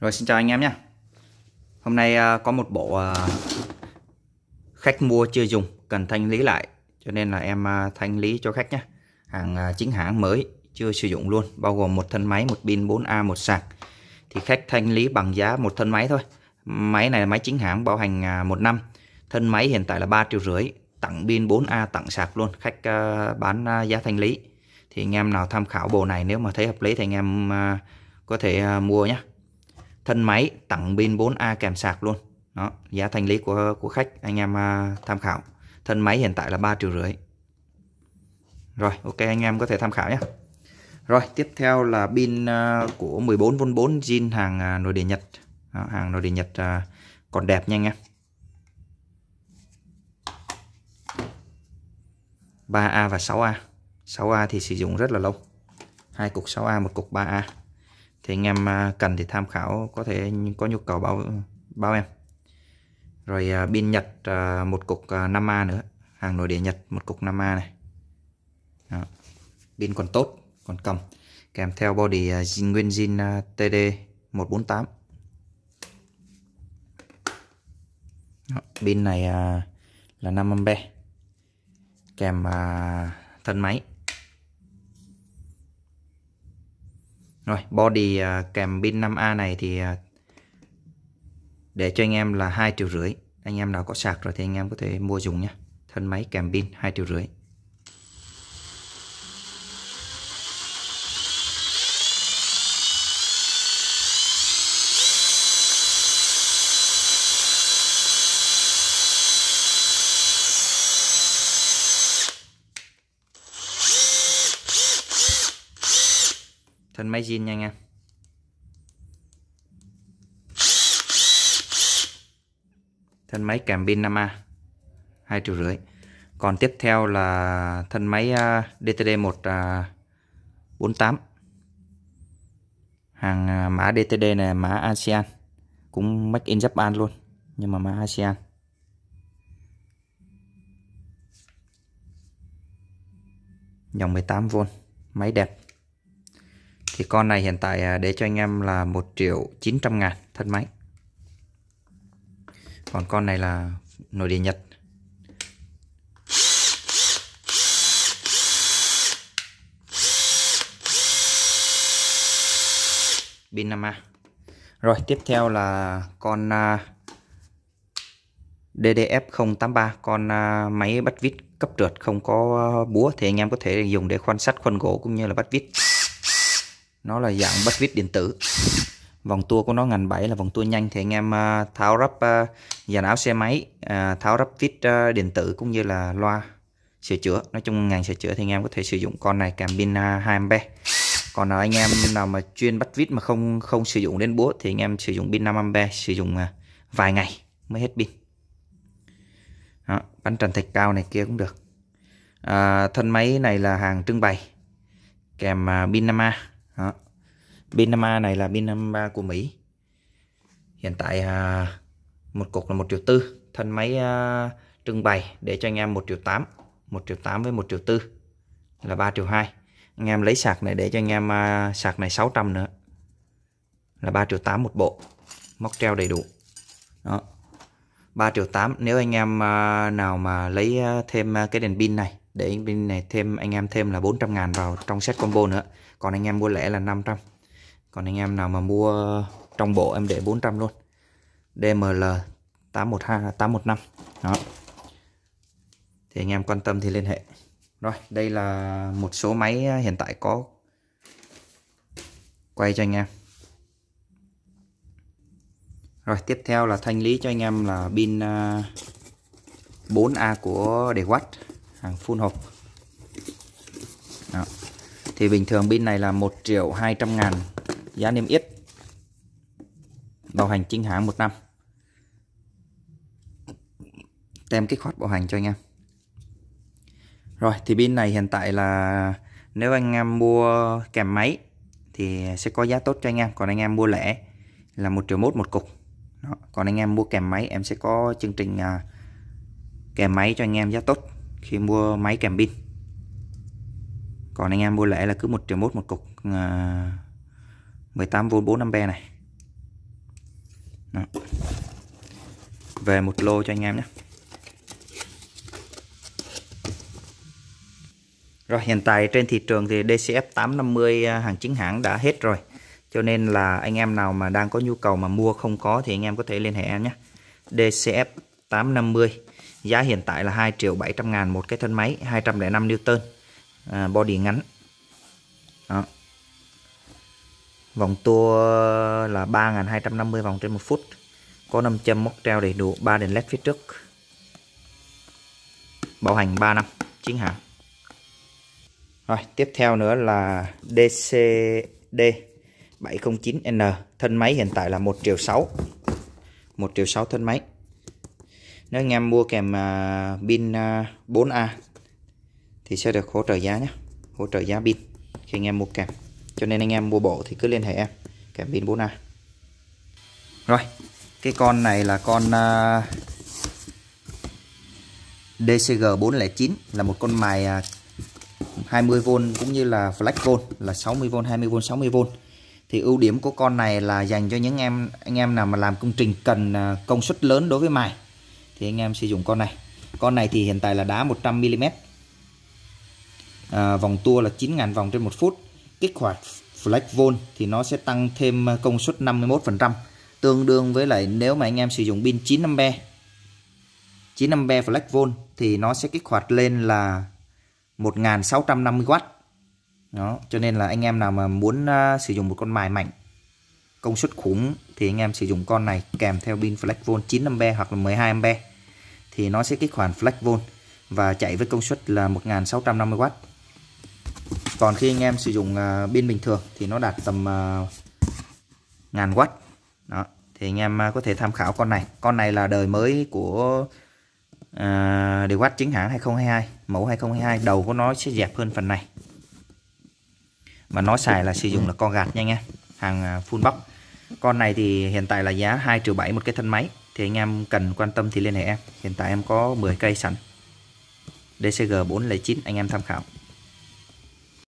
Rồi xin chào anh em nhé Hôm nay à, có một bộ à, khách mua chưa dùng cần thanh lý lại cho nên là em à, thanh lý cho khách nhé hàng chính hãng mới chưa sử dụng luôn bao gồm một thân máy một pin 4A một sạc thì khách thanh lý bằng giá một thân máy thôi máy này là máy chính hãng bảo hành một năm thân máy hiện tại là 3 triệu rưỡi tặng pin 4A tặng sạc luôn khách bán giá thanh lý thì anh em nào tham khảo bộ này nếu mà thấy hợp lý thì anh em có thể mua nhé thân máy tặng pin 4A kèm sạc luôn đó giá thanh lý của của khách anh em à, tham khảo thân máy hiện tại là ba triệu rưỡi rồi ok anh em có thể tham khảo nhé rồi tiếp theo là pin à, của 14V4 zin hàng à, nội địa Nhật đó, hàng nội địa Nhật còn đẹp nha anh em 3A và 6A 6A thì sử dụng rất là lâu hai cục 6A một cục 3A thì anh em à, cần thì tham khảo có thể có nhu cầu báo báo em rồi pin à, Nhật à, một cục 5A nữa hàng nội địa Nhật một cục 5A này pin còn tốt còn cầm kèm theo body nguyên zin TD 148 Đó. pin này là 5 ampe kèm thân máy Rồi body à, kèm pin 5A này thì à, để cho anh em là 2 triệu rưỡi. Anh em nào có sạc rồi thì anh em có thể mua dùng nhé. Thân máy kèm pin 2 triệu rưỡi. thân máy zin nha anh em thân máy kèm pin 5A 2 triệu rưỡi còn tiếp theo là thân máy DTD à, 148 à, hàng à, mã DTD này mã ASEAN cũng make in Japan luôn nhưng mà mã ASEAN dòng 18V máy đẹp thì con này hiện tại à, để cho anh em là 1 triệu 900 ngàn thân máy còn con này là nội địa Nhật pin 5A rồi tiếp theo là con uh, à, DDF083 con à, máy bắt vít cấp trượt không có búa thì anh em có thể dùng để khoan sắt khoan gỗ cũng như là bắt vít nó là dạng bắt vít điện tử vòng tua của nó ngành 7 là vòng tua nhanh thì anh em à, tháo rắp à, dàn áo xe máy à, tháo rắp vít điện tử cũng như là loa sửa chữa nói chung ngành sửa chữa thì anh em có thể sử dụng con này kèm pin 2A còn là anh em nào mà chuyên bắt vít mà không không sử dụng đến búa thì anh em sử dụng pin 5A sử dụng vài ngày mới hết pin đó, bánh trần thạch cao này kia cũng được à, thân máy này là hàng trưng bày kèm pin 5A đó. Pin 5A này là pin 5 của Mỹ. Hiện tại à, một cục là 1 triệu tư. Thân máy à, trưng bày để cho anh em 1 triệu 8. 1 triệu 8 với 1 triệu tư là 3 triệu 2. Anh em lấy sạc này để cho anh em à, sạc này 600 nữa. Là 3 triệu 8 một bộ. Móc treo đầy đủ. Đó. 3 triệu 8 nếu anh em à, nào mà lấy à, thêm à, cái đèn pin này để bên này thêm anh em thêm là 400 ngàn vào trong set combo nữa còn anh em mua lẻ là 500 còn anh em nào mà mua trong bộ em để 400 luôn DML 812 là 815 đó thì anh em quan tâm thì liên hệ rồi đây là một số máy hiện tại có quay cho anh em rồi tiếp theo là thanh lý cho anh em là pin 4A à, của để watt hàng full hộp Đó. thì bình thường pin này là 1 triệu 200 ngàn giá niêm yết bảo hành chính hãng một năm tem kích hoạt bảo hành cho anh em rồi thì pin này hiện tại là nếu anh em mua kèm máy thì sẽ có giá tốt cho anh em còn anh em mua lẻ là một triệu mốt một cục Đó. còn anh em mua kèm máy em sẽ có chương trình à, kèm máy cho anh em giá tốt khi mua máy kèm pin còn anh em mua lẻ là cứ 1 triệu mốt một cục uh, 18V 4 b này Đó. về một lô cho anh em nhé Rồi hiện tại trên thị trường thì DCF 850 à, hàng chính hãng đã hết rồi. Cho nên là anh em nào mà đang có nhu cầu mà mua không có thì anh em có thể liên hệ em nhé. DCF 850 Giá hiện tại là 2 triệu 700 ngàn một cái thân máy 205 Newton à, Body ngắn Đó. Vòng tua là 3.250 vòng trên một phút Có 5 châm móc treo đầy đủ 3 đèn led phía trước Bảo hành 3 năm chính hãng Rồi tiếp theo nữa là DCD 709N Thân máy hiện tại là 1 triệu 6 1 triệu 6 thân máy nếu anh em mua kèm à, pin 4A à, thì sẽ được hỗ trợ giá nhé hỗ trợ giá pin khi anh em mua kèm cho nên anh em mua bộ thì cứ liên hệ em kèm pin 4A rồi cái con này là con uh, DCG 409 là một con mài 20V à, cũng như là Flexvolt là 60V, 20V, 60V. Thì ưu điểm của con này là dành cho những em anh em nào mà làm công trình cần công suất lớn đối với mài thì anh em sử dụng con này con này thì hiện tại là đá 100mm à, vòng tua là 9.000 vòng trên một phút kích hoạt flex volt thì nó sẽ tăng thêm à, công suất 51% tương đương với lại nếu mà anh em sử dụng pin 95 a 95 a flex volt thì nó sẽ kích hoạt lên là 1650W đó cho nên là anh em nào mà muốn uh, sử dụng một con mài mạnh công suất khủng thì anh em sử dụng con này kèm theo pin flex volt 9A hoặc là 12A thì nó sẽ kích hoạt flex volt và chạy với công suất là 1650W. Còn khi anh em sử dụng à, pin bình thường thì nó đạt tầm à, ngàn watt Đó, thì anh em à, có thể tham khảo con này. Con này là đời mới của à, điều chính hãng 2022, mẫu 2022 đầu của nó sẽ dẹp hơn phần này. Và nó xài là sử dụng là con gạt nha anh em, hàng full box. Con này thì hiện tại là giá 2 triệu 7 một cái thân máy thì anh em cần quan tâm thì liên hệ em hiện tại em có 10 cây sẵn DCG 409 anh em tham khảo